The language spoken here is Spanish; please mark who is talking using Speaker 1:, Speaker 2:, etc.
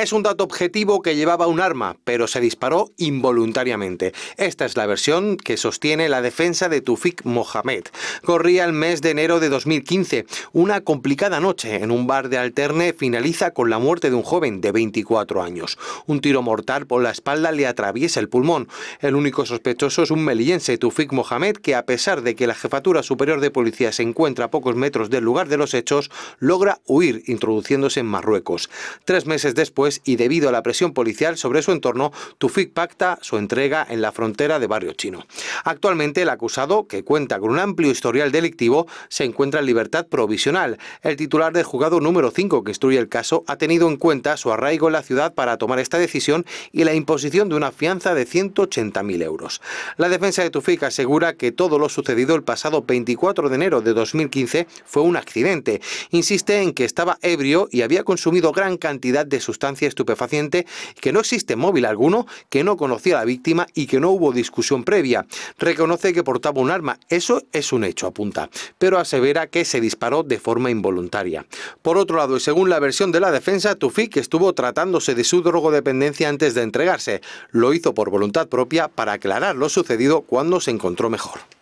Speaker 1: Es un dato objetivo que llevaba un arma, pero se disparó involuntariamente. Esta es la versión que sostiene la defensa de Tufik Mohamed. Corría el mes de enero de 2015. Una complicada noche en un bar de Alterne finaliza con la muerte de un joven de 24 años. Un tiro mortal por la espalda le atraviesa el pulmón. El único sospechoso es un melillense, Tufik Mohamed, que a pesar de que la Jefatura Superior de Policía se encuentra a pocos metros del lugar de los hechos, logra huir introduciéndose en Marruecos. Tres meses después, y debido a la presión policial sobre su entorno, Tufik pacta su entrega en la frontera de Barrio Chino. Actualmente el acusado, que cuenta con un amplio historial delictivo, se encuentra en libertad provisional. El titular del juzgado número 5 que instruye el caso ha tenido en cuenta su arraigo en la ciudad para tomar esta decisión y la imposición de una fianza de 180.000 euros. La defensa de Tufik asegura que todo lo sucedido el pasado 24 de enero de 2015 fue un accidente. Insiste en que estaba ebrio y había consumido gran cantidad de sustancias estupefaciente, que no existe móvil alguno, que no conocía a la víctima y que no hubo discusión previa. Reconoce que portaba un arma, eso es un hecho, apunta, pero asevera que se disparó de forma involuntaria. Por otro lado, y según la versión de la defensa, Tufik estuvo tratándose de su drogodependencia antes de entregarse. Lo hizo por voluntad propia para aclarar lo sucedido cuando se encontró mejor.